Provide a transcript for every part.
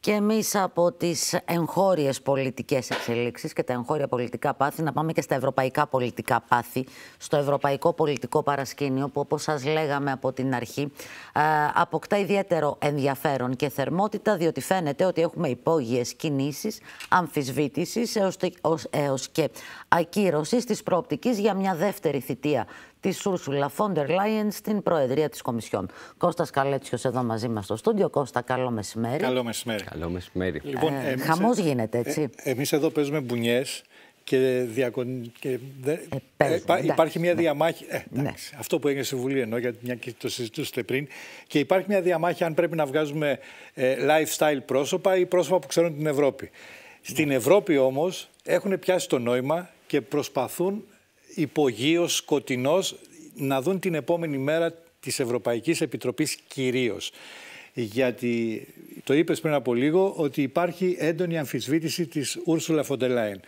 και εμείς από τις εγχώριες πολιτικές εξελίξεις και τα εγχώρια πολιτικά πάθη να πάμε και στα ευρωπαϊκά πολιτικά πάθη, στο ευρωπαϊκό πολιτικό παρασκήνιο που όπως σας λέγαμε από την αρχή αποκτά ιδιαίτερο ενδιαφέρον και θερμότητα διότι φαίνεται ότι έχουμε υπόγειες κινήσεις, αμφισβήτησης έως και ακύρωσης της προοπτικής για μια δεύτερη θητεία τη Ούρσουλα Φόντερ Λάιεν στην Προεδρία της Κομισιόν. Κώστα Καλέτσιο εδώ μαζί μας στο στούντιο. Κώστα, καλό μεσημέρι. Καλό μεσημέρι. Καλό μεσημέρι. Ε, λοιπόν, ε, χαμός ε, γίνεται, έτσι. Ε, Εμείς εδώ παίζουμε μπουνιές και, διακον... και υπάρχει μια ναι. διαμάχη. Ε, ναι. Αυτό που έγινε στη Βουλή εννοώ, γιατί μια... το συζητούσατε πριν. Και υπάρχει μια διαμάχη αν πρέπει να βγάζουμε lifestyle πρόσωπα ή πρόσωπα που ξέρουν την Ευρώπη. Στην Ευρώπη όμως έχουν πιάσει το νόημα και προσπαθούν Υπογείος σκοτεινός, να δουν την επόμενη μέρα της Ευρωπαϊκής Επιτροπής κυρίως. Γιατί το είπες πριν από λίγο ότι υπάρχει έντονη αμφισβήτηση της Ούρσουλα Φοντελάιν.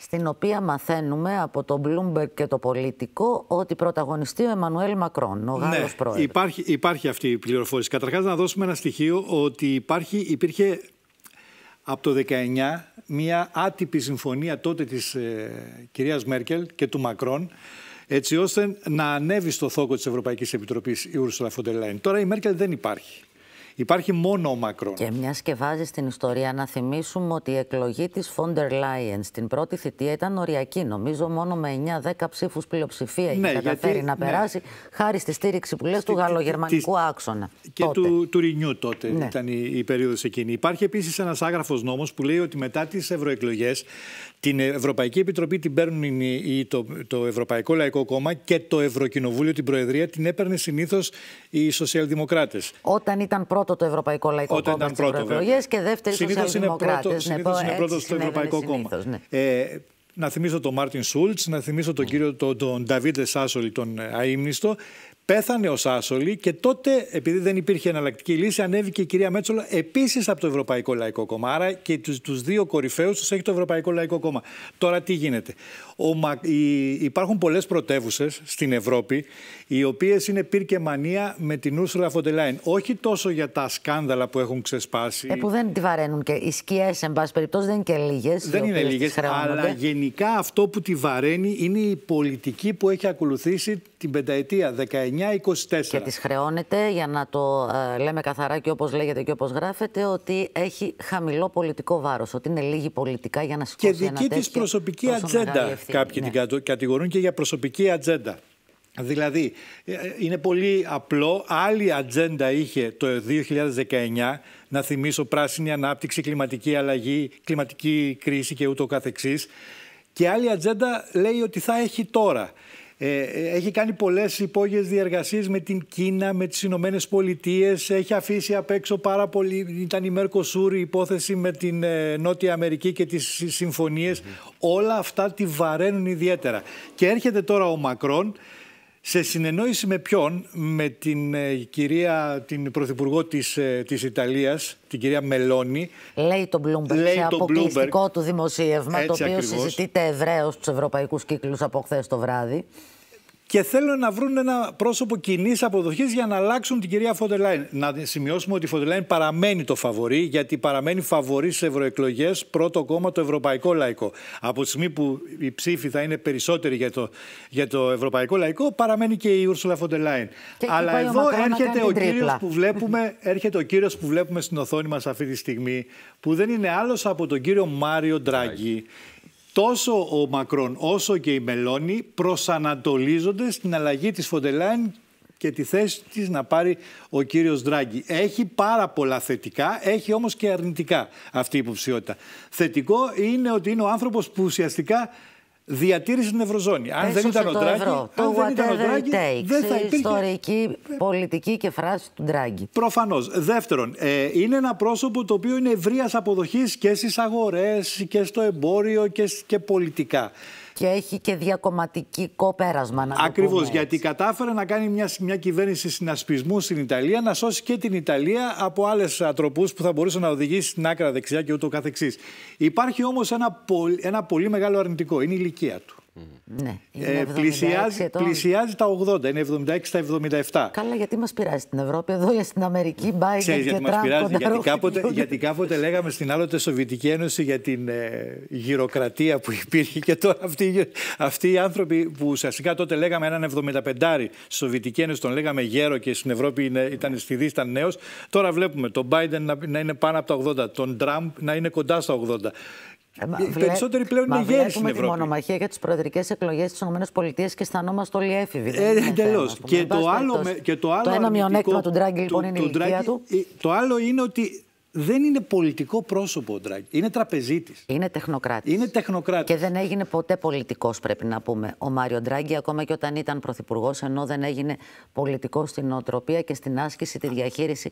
Στην οποία μαθαίνουμε από τον Bloomberg και το πολιτικό ότι πρωταγωνιστεί ο Εμμανουέλ Μακρόν, ο Γάλλος ναι, πρόεδρος. Υπάρχει, υπάρχει αυτή η πληροφόρηση. Καταρχάς να δώσουμε ένα στοιχείο ότι υπάρχει, υπήρχε από το 19 μια άτυπη συμφωνία τότε της ε, κυρίας Μέρκελ και του Μακρόν έτσι ώστε να ανέβει στο θόκο της Ευρωπαϊκής Επιτροπής η Ούρσουλα von Τώρα η Μέρκελ δεν υπάρχει. Υπάρχει μόνο ο Μακρόν. Και μιας και βάζει στην ιστορία, να θυμίσουμε ότι η εκλογή της Φόντερ Λάιεν στην πρώτη θητεία ήταν οριακή. Νομίζω μόνο με 9-10 ψήφους πλειοψηφία ναι, καταφέρει γιατί, να ναι. περάσει, χάρη στη στήριξη που λες του γαλλογερμανικού άξονα. Και τότε. του, του τότε ναι. ήταν η, η περίοδος εκείνη. Υπάρχει επίσης ένας άγραφος νόμος που λέει ότι μετά τις ευρωεκλογές την Ευρωπαϊκή Επιτροπή την παίρνουν η, το, το Ευρωπαϊκό Λαϊκό Κόμμα και το Ευρωκοινοβούλιο την Προεδρία την έπαιρνε συνήθως οι Σοσιαλδημοκράτες. Όταν ήταν πρώτο το Ευρωπαϊκό Λαϊκό Όταν Κόμμα στι προεκλογές και δεύτερη Συνήθως είναι Πρώτο, συνήθως είναι πρώτο λοιπόν, στο Ευρωπαϊκό Κόμμα. Ναι. Ε, να θυμίσω τον Μάρτιν Σούλτ, να θυμίσω τον κύριο τον, τον Νταβίτε Σάσολη, τον ε, αείμνηστο. Πέθανε ο Σάσολη και τότε, επειδή δεν υπήρχε εναλλακτική λύση, ανέβηκε η κυρία Μέτσολα επίσης από το Ευρωπαϊκό Λαϊκό Κόμμα. Άρα και τους δύο κορυφαίους τους έχει το Ευρωπαϊκό Λαϊκό Κόμμα. Τώρα τι γίνεται. Ο, υπάρχουν πολλές πρωτεύουσες στην Ευρώπη, οι οποίες είναι πυρ και μανία με την Ούρσουλα Φοντελάιν. Όχι τόσο για τα σκάνδαλα που έχουν ξεσπάσει. Ε, που δεν τη βαραίνουν και οι σκιές, εν πάση περιπτώσει, δεν είναι και λίγες. Δεν είναι λίγες. Αλλά γενικά αυτό που τη βαραίνει είναι η πολιτική που έχει ακολουθήσει την πενταετία 19-24. Και της χρεώνεται, για να το ε, λέμε καθαρά και όπως λέγεται και όπως γράφεται, ότι έχει χαμηλό πολιτικό βάρος. Ότι είναι λίγη πολιτικά για να σηκώσει Και δική τη προσωπική ατζέντα. Ναι. Κάποιοι την κατηγορούν και για προσωπική ατζέντα. Δηλαδή, ε, ε, είναι πολύ απλό. Άλλη ατζέντα είχε το 2019, να θυμίσω πράσινη ανάπτυξη, κλιματική αλλαγή, κλιματική κρίση και ούτω καθεξής. Και άλλη ατζέντα λέει ότι θα έχει τώρα. Ε, ε, έχει κάνει πολλές υπόγειες διεργασίες με την Κίνα, με τις Ηνωμένες Πολιτείες. Έχει αφήσει απ' έξω πάρα πολύ. Ήταν η Mercosur η υπόθεση με την ε, Νότια Αμερική και τις συμφωνίες. Όλα αυτά τη βαραίνουν ιδιαίτερα. Και έρχεται τώρα ο Μακρόν σε συνεννόηση με ποιον, με την ε, κυρία, την πρωθυπουργό της, ε, της Ιταλίας, την κυρία Μελώνη. Λέει τον Bloomberg σε αποκλειστικό του δημοσίευμα, το οποίο ακριβώς. συζητείται ευρέως στους ευρωπαϊκούς κύκλους από χθες το βράδυ και θέλουν να βρουν ένα πρόσωπο κοινής αποδοχής για να αλλάξουν την κυρία Φοντελάιν. Να σημειώσουμε ότι η Φοντελάιν παραμένει το φαβορή, γιατί παραμένει φαβορή στις ευρωεκλογές, πρώτο κόμμα το Ευρωπαϊκό Λαϊκό. Από τη στιγμή που οι ψήφοι θα είναι περισσότεροι για το, για το Ευρωπαϊκό Λαϊκό, παραμένει και η Ούρσουλα Φοντελάιν. Αλλά εδώ έρχεται ο, κύριος που βλέπουμε, έρχεται ο κύριος που βλέπουμε στην οθόνη μας αυτή τη στιγμή, που δεν είναι άλλος από τον κύριο Μάριο Ντράγκη τόσο ο Μακρόν όσο και η Μελώνη προσανατολίζονται στην αλλαγή της Φοντελάιν και τη θέση της να πάρει ο κύριος Δράγκη. Έχει πάρα πολλά θετικά, έχει όμως και αρνητικά αυτή η υποψιότητα. Θετικό είναι ότι είναι ο άνθρωπος που ουσιαστικά διατήρηση στην Ευρωζώνη. Αν δεν ήταν ο Ντράγκη, Το δεν ήταν θα υπήρχε. ιστορική, πολιτική και φράση του Ντράγκη. Προφανώς. Δεύτερον, ε, είναι ένα πρόσωπο το οποίο είναι ευρείας αποδοχής και στις αγορές και στο εμπόριο και, και πολιτικά. Και έχει και διακομματικό πέρασμα να Ακριβώ. Γιατί κατάφερε να κάνει μια, μια κυβέρνηση συνασπισμού στην Ιταλία, να σώσει και την Ιταλία από άλλες ανθρωπούς που θα μπορούσαν να οδηγήσει στην άκρα δεξιά και ούτω καθεξής. Υπάρχει όμως ένα, ένα πολύ μεγάλο αρνητικό. Είναι η ηλικία Ναι, ε, πλησιάζει, τα 80, είναι 76 στα 77. Καλά, γιατί μας πειράζει την Ευρώπη, εδώ για στην Αμερική, μπάει και γιατί πειράζει, γιατί κάποτε, γιατί κάποτε λέγαμε στην άλλοτε Σοβιετική Ένωση για την ε, γυροκρατία που υπήρχε και τώρα αυτοί, αυτοί οι άνθρωποι που ουσιαστικά τότε λέγαμε έναν 75 75η Σοβιετική Ένωση, τον λέγαμε γέρο και στην Ευρώπη είναι, ήταν στη Δύση, ήταν νέος. Τώρα βλέπουμε τον Biden να, να είναι πάνω από τα 80, τον Τραμπ να είναι κοντά στα 80. Ε, ε, περισσότεροι πλέον μα, είναι γέροι στην Ευρώπη. τη μονομαχία για τις προεδρικές εκλογές στι ΗΠΑ και αισθανόμαστε όλοι έφηβοι. Ε, Εντελώ. Και, και, το άλλο. Το ένα μειονέκτημα του Ντράγκη λοιπόν είναι η ηλικία του. Ε, το άλλο είναι ότι δεν είναι πολιτικό πρόσωπο ο Ντράγκη. Είναι τραπεζίτης. Είναι τεχνοκράτης. Είναι τεχνοκράτης. Και δεν έγινε ποτέ πολιτικός, πρέπει να πούμε. Ο Μάριο Ντράγκη, ακόμα και όταν ήταν πρωθυπουργός, ενώ δεν έγινε πολιτικός στην νοοτροπία και στην άσκηση, τη διαχείριση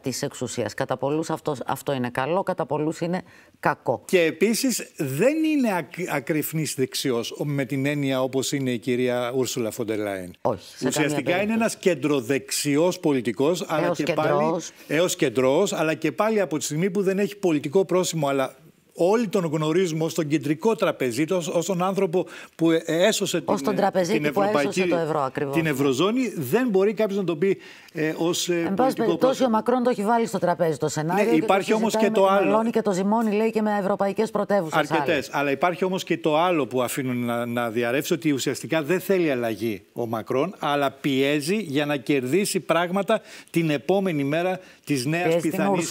τη εξουσίας. Κατά πολλούς αυτό, αυτό είναι καλό, κατά πολλούς είναι κακό. Και επίσης δεν είναι ακ, δεξιός δεξιό με την έννοια όπως είναι η κυρία Ούρσουλα Φοντελάιν. Όχι. Ουσιαστικά είναι ένας κεντροδεξιός πολιτικός, αλλά και πάλι. Έως κεντρός, αλλά και πάλι από τη στιγμή που δεν έχει πολιτικό πρόσημο, αλλά όλοι τον γνωρίζουμε ως τον κεντρικό τραπεζίτη, ω τον άνθρωπο που ε, ε, έσωσε ως την, τον την ε, Ευρωπαϊκή που το ευρώ, ακριβώς. την Ευρωζώνη. Δεν μπορεί κάποιος να το πει ε, ως. Εν πάση περιπτώσει, ο Μακρόν το έχει βάλει στο τραπέζι το σενάριο. Ναι, υπάρχει όμως και το άλλο. και το ζυμώνει, λέει, και με ευρωπαϊκές πρωτεύουσες. Αρκετές. Αλλά υπάρχει όμως και το άλλο που αφήνουν να, να διαρρεύσει ότι ουσιαστικά δεν θέλει αλλαγή ο Μακρόν, αλλά πιέζει για να κερδίσει πράγματα την επόμενη μέρα της νέας πιθανή.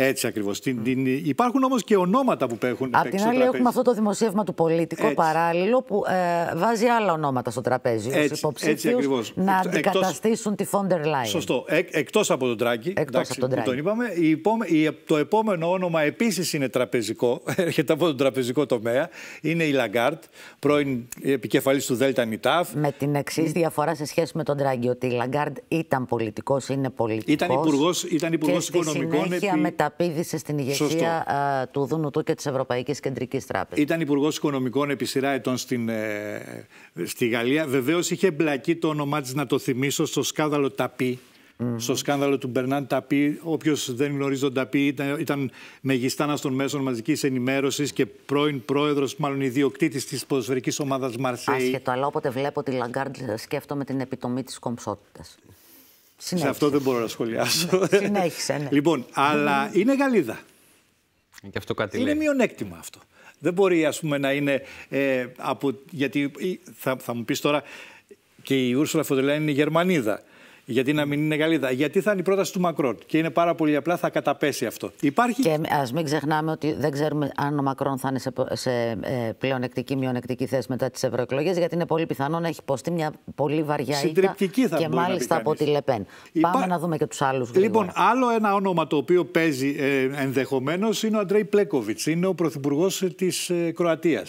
Έτσι ακριβώς. Mm. Υπάρχουν όμως και ονόματα που έχουν Απ' την άλλη, έχουμε αυτό το δημοσίευμα του πολιτικού παράλληλο που ε, βάζει άλλα ονόματα στο τραπέζι. Έτσι, ακριβώς. να αντικαταστήσουν εκτός, τη Φόντερ Λάιν. Σωστό. Εκτός από τον Τράγκη. Εκτός από τον Τράγκη. είπαμε, το επόμενο όνομα επίσης είναι τραπεζικό. Έρχεται από τον τραπεζικό τομέα. Είναι η Λαγκάρτ, πρώην επικεφαλής του Δέλτα Νιτάφ. Με την εξής διαφορά σε σχέση με τον Τράγκη, ότι η Λαγκάρτ ήταν πολιτικός, είναι πολιτικό. Ήταν υπουργό Οικονομικών. Και συνέχεια μεταπίδησε στην ηγεσία του Δουνουτού και της Ευρωπαϊκής Κεντρικής Τράπεζας. Ήταν υπουργός Οικονομικών επί σειρά ετών στην, ε, στη Γαλλία. Βεβαίως είχε εμπλακεί το όνομά της, να το θυμίσω, στο σκάνδαλο Ταπί. στο σκάνδαλο του Μπερνάν Ταπί. Όποιος δεν γνωρίζει τον Ταπί, ήταν, ήταν μεγιστάνα των μέσων μαζικής ενημέρωσης και πρώην πρόεδρος, μάλλον ιδιοκτήτης της ποδοσφαιρικής ομάδας Μαρσέη. Άσχετο, αλλά όποτε βλέπω τη Λαγκάρντ, σκέφτομαι την επιτομή της κομψότητας. Σε αυτό δεν μπορώ να σχολιάσω. Ναι, συνέχισε, ναι. Λοιπόν, αλλά είναι Γαλλίδα. Και αυτό κάτι είναι μειονέκτημα αυτό. Δεν μπορεί ας πούμε να είναι ε, από... Γιατί ε, θα, θα μου πεις τώρα και η Ούρσουλα Φοντελέν είναι Γερμανίδα. Γιατί να μην είναι Γαλλίδα. Γιατί θα είναι η πρόταση του Μακρόν. Και είναι πάρα πολύ απλά, θα καταπέσει αυτό. Υπάρχει... Και ας μην ξεχνάμε ότι δεν ξέρουμε αν ο Μακρόν θα είναι σε, σε ε, πλεονεκτική, μειονεκτική θέση μετά τις ευρωεκλογές, γιατί είναι πολύ πιθανό να έχει υποστεί μια πολύ βαριά ήττα και μάλιστα από τη Λεπέν. Πάμε να δούμε και τους άλλους. Λοιπόν, άλλο ένα όνομα το οποίο παίζει ε, ενδεχομένως είναι ο Αντρέι Πλέκοβιτ. Είναι ο πρωθυπουργός της ε, Κροατίας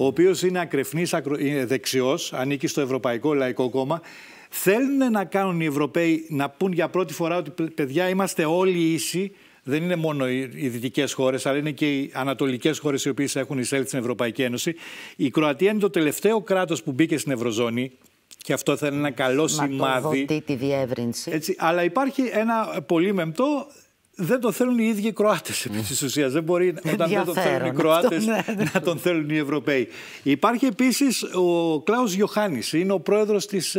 ο οποίο είναι ακρεφνή, ε, δεξιός, ανήκει στο Ευρωπαϊκό Λαϊκό Κόμμα. Θέλουν να κάνουν οι Ευρωπαίοι να πούν για πρώτη φορά ότι παιδιά είμαστε όλοι ίσοι. Δεν είναι μόνο οι δυτικές χώρες, αλλά είναι και οι ανατολικές χώρες οι οποίες έχουν εισέλθει στην Ευρωπαϊκή Ένωση. Η Κροατία είναι το τελευταίο κράτος που μπήκε στην Ευρωζώνη. Και αυτό θα είναι ένα καλό σημάδι. τη διεύρυνση. Έτσι, αλλά υπάρχει ένα πολύ μεμπτό δεν το θέλουν οι ίδιοι οι Κροάτες επί ναι. της ουσίας. Δεν μπορεί όταν δεν τον θέλουν οι Κροάτες ναι, ναι. να τον θέλουν οι Ευρωπαίοι. Υπάρχει επίσης ο Κλάους Γιωχάνης, είναι ο πρόεδρος της της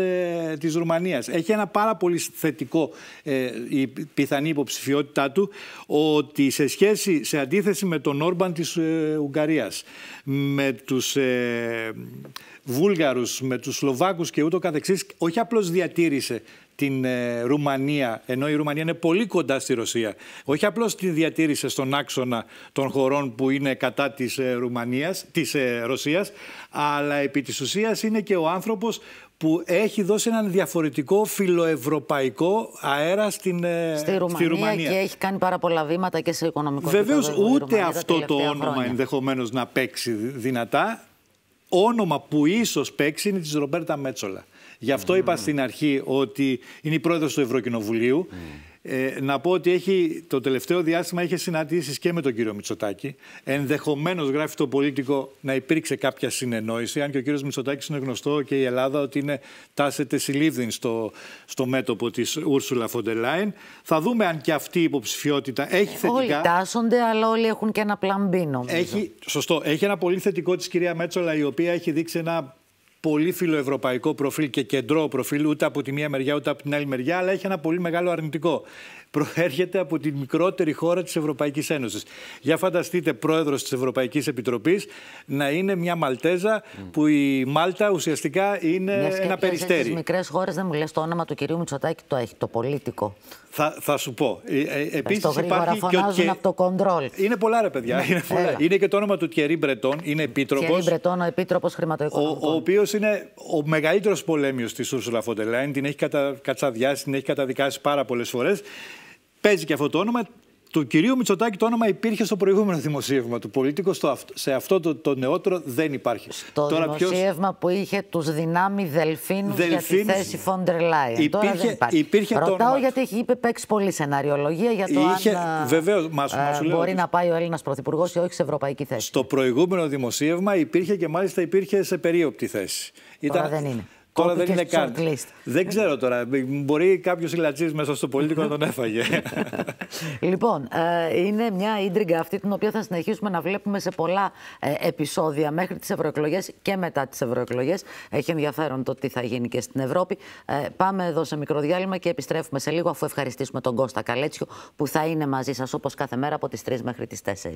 ε, Ρουμανίας. Έχει ένα πάρα πολύ θετικό ε, η πιθανή υποψηφιότητά του ότι σε σχέση, σε αντίθεση με τον Όρμπαν της ε, Ουγγαρίας, με τους ε, Βούλγαρους, με τους Σλοβάκους και ούτω καθεξής, όχι απλώς διατήρησε την ε, Ρουμανία, ενώ η Ρουμανία είναι πολύ κοντά στη Ρωσία. Όχι απλώς τη διατήρησε στον άξονα των χωρών που είναι κατά της ε, ε, Ρωσίας, αλλά επί της ουσίας είναι και ο άνθρωπος που έχει δώσει έναν διαφορετικό φιλοευρωπαϊκό αέρα στην, ε, στη, Ρουμανία στη Ρουμανία. Και έχει κάνει πάρα πολλά βήματα και σε οικονομικό επίπεδο. Βεβαίως, ούτε αυτό το όνομα ενδεχομένως να παίξει δυνατά. Όνομα που ίσως παίξει είναι της Ρομπέρτα Μέτσολα. Γι' αυτό είπα στην αρχή ότι είναι η πρόεδρος του Ευρωκοινοβουλίου. Ε, να πω ότι έχει, το τελευταίο διάστημα είχε συναντήσεις και με τον κύριο Μητσοτάκη. Ενδεχομένως γράφει το πολίτικο να υπήρξε κάποια συνεννόηση, αν και ο κύριος Μητσοτάκης είναι γνωστό και η Ελλάδα ότι είναι τάσεται συλλήβδιν στο, στο μέτωπο της Ούρσουλα Φοντελάιν. Θα δούμε αν και αυτή η υποψηφιότητα έχει θετικά... Όλοι τάσσονται, αλλά όλοι έχουν και ένα πλαμπίνο. Έχει, σωστό. Έχει ένα πολύ θετικό της κυρία Μέτσολα, η οποία έχει δείξει ένα πολύ φιλοευρωπαϊκό προφίλ και κεντρό προφίλ, ούτε από τη μία μεριά ούτε από την άλλη μεριά, αλλά έχει ένα πολύ μεγάλο αρνητικό προέρχεται από τη μικρότερη χώρα της Ευρωπαϊκής Ένωσης. Για φανταστείτε πρόεδρος της Ευρωπαϊκής Επιτροπής να είναι μια Μαλτέζα mm. που η Μάλτα ουσιαστικά είναι μια ένα περιστέρι. Στις μικρές χώρες δεν λες το όνομα του κυρίου Μητσοτάκη, το έχει το πολίτικο. Θα, θα σου πω. Ε, ε, υπάρχει φωνάζουν και. Από το κοντρόλ. Είναι πολλά ρε παιδιά. Ναι, είναι, πολλά. είναι και το όνομα του Τιερή Μπρετόν, είναι επίτροπος. Τιερή Μπρετών, ο επίτροπος χρηματοοικονομικών. Ο, ο οποίος είναι ο μεγαλύτερος πολέμιος της Ursula von der Leyen. Την έχει κατα... κατσαδιάσει, την έχει καταδικάσει πάρα πολλές φορές παίζει και αυτό το όνομα. Του κυρίου Μητσοτάκη το όνομα υπήρχε στο προηγούμενο δημοσίευμα του πολίτικου. Στο, σε αυτό το, το νεότερο δεν υπάρχει. Στο Τώρα δημοσίευμα που είχε τους δυνάμει Δελφίνους για τη θέση Φόντερ Λάιεν. Τώρα δεν υπάρχει. Υπήρχε Ρωτάω το όνομα... γιατί έχει είπε, παίξει πολύ σεναριολογία για το είχε, αν ε, βεβαίως, μας, ε, μπορεί να πάει ο Έλληνας Πρωθυπουργός ή όχι σε ευρωπαϊκή θέση. Στο προηγούμενο δημοσίευμα υπήρχε και μάλιστα υπήρχε σε περίοπτη θέση. Τώρα δεν είναι. Τώρα δεν είναι καν. Δεν ξέρω τώρα. Μπορεί κάποιος ηλατζή μέσα στο πολίτικο να τον έφαγε. λοιπόν, ε, είναι μια ίντριγκα αυτή την οποία θα συνεχίσουμε να βλέπουμε σε πολλά ε, επεισόδια μέχρι τις ευρωεκλογές και μετά τις ευρωεκλογές. Έχει ενδιαφέρον το τι θα γίνει και στην Ευρώπη. Ε, πάμε εδώ σε μικρό διάλειμμα και επιστρέφουμε σε λίγο αφού ευχαριστήσουμε τον Κώστα Καλέτσιο που θα είναι μαζί σας όπως κάθε μέρα από τις 3 μέχρι τις 4.